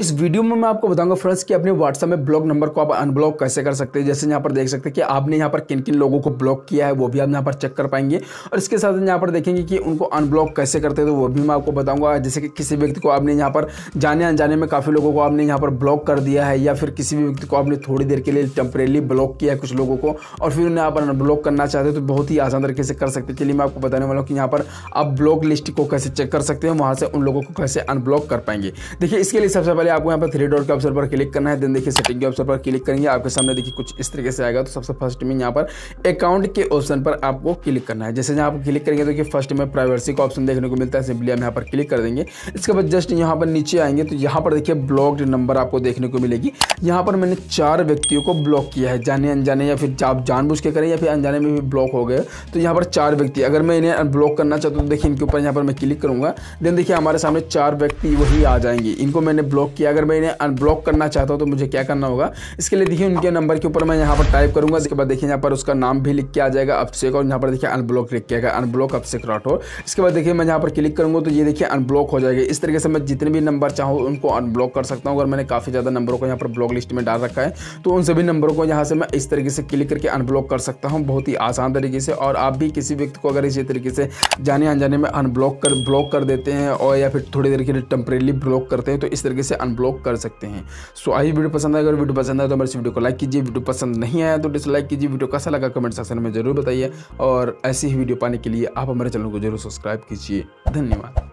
इस वीडियो में मैं आपको बताऊंगा फ्रेंड्स कि अपने व्हाट्सएप में ब्लॉक नंबर को आप अनब्लॉक कैसे कर सकते हैं जैसे यहाँ पर देख सकते हैं कि आपने यहाँ पर किन किन लोगों को ब्लॉक किया है वो भी आप यहाँ पर चेक कर पाएंगे और इसके साथ यहाँ पर देखेंगे कि उनको अनब्लॉक कैसे करते हैं तो वो भी मैं आपको बताऊंगा जैसे कि किसी व्यक्ति को आपने यहाँ पर जाने अनजाने में काफ़ी लोगों को आपने यहाँ पर ब्लॉक कर दिया है या फिर किसी भी व्यक्ति को आपने थोड़ी देर के लिए टेम्परेली ब्लॉक किया है कुछ लोगों को और फिर उन्हें आप अनब्लॉक करना चाहते हो तो बहुत ही आसान तरीके से कर सकते हैं चलिए मैं आपको बताने वाला हूँ कि यहाँ पर आप ब्लॉक लिस्ट को कैसे चेक कर सकते हैं वहाँ से उन लोगों को कैसे अनब्लॉक कर पाएंगे देखिए इसके लिए सबसे पहले पहले आपको यहाँ पर थ्री डॉट के ऑप्शन पर क्लिक करना है देन देखिए सेटिंग के ऑप्शन पर क्लिक करेंगे आपके सामने देखिए कुछ इस तरीके से आएगा तो सबसे फर्स्ट में यहाँ पर अकाउंट के ऑप्शन पर आपको क्लिक करना है जैसे जहाँ पर क्लिक करेंगे तो फर्स्ट में प्राइवेसी का ऑप्शन देखने को मिलता है सिंपली हम यहाँ पर क्लिक कर देंगे इसके बाद जस्ट यहाँ पर नीचे आएंगे तो यहाँ पर देखिए ब्लॉक्ड नंबर आपको देखने को मिलेगी यहाँ पर मैंने चार व्यक्तियों को ब्लॉक किया है जाने अनजाने या फिर आप जानबूझ के करें या फिर अनजाने में भी ब्लॉक हो गए तो यहाँ पर चार व्यक्ति अगर मैं इन्हें अनब्लॉक करना चाहता हूँ तो देखिए इनके ऊपर यहाँ पर मैं क्लिक करूँगा देन देखिए हमारे सामने चार व्यक्ति वही आ जाएंगे इनको मैंने ब्लॉक कि अगर मैं इन्हें अनब्लॉक करना चाहता हूँ तो मुझे क्या करना होगा इसके लिए देखिए उनके नंबर के ऊपर मैं यहाँ पर टाइप करूँगा इसके बाद देखिए यहाँ पर उसका नाम भी लिख के आ जाएगा अपसेक और यहाँ पर देखिए अनब्लॉक लिख के आएगा अनब्लॉक अपसेक राठौर इसके बाद देखिए मैं यहाँ पर क्लिक करूँगा तो ये देखिए अनब्लॉक हो जाएगा इस तरीके से मैं जितने भी नंबर चाहूँ उनको अनब्लॉक कर सकता हूँ अगर मैंने काफ़ी ज़्यादा नंबरों को यहाँ पर ब्लॉक लिस्ट में डाल रखा है तो उन सभी नंबरों को यहाँ से मैं इस तरीके से क्लिक करके अनब्लॉक कर सकता हूँ बहुत ही आसान तरीके से और आप भी किसी व्यक्ति को अगर इसी तरीके से जाने अनजाने में अनब्लॉक कर ब्लॉक कर देते हैं और या फिर थोड़ी देर के लिए टेम्परेली ब्लॉक करते हैं तो इस तरीके से अनब्लॉक कर सकते हैं सो आई वीडियो पसंद है अगर वीडियो पसंद आए तो हमारे वीडियो को लाइक कीजिए वीडियो पसंद नहीं आया तो डिसलाइक कीजिए वीडियो कैसा लगा कमेंट सेक्शन में जरूर बताइए और ऐसी ही वीडियो पाने के लिए आप हमारे चैनल को जरूर सब्सक्राइब कीजिए धन्यवाद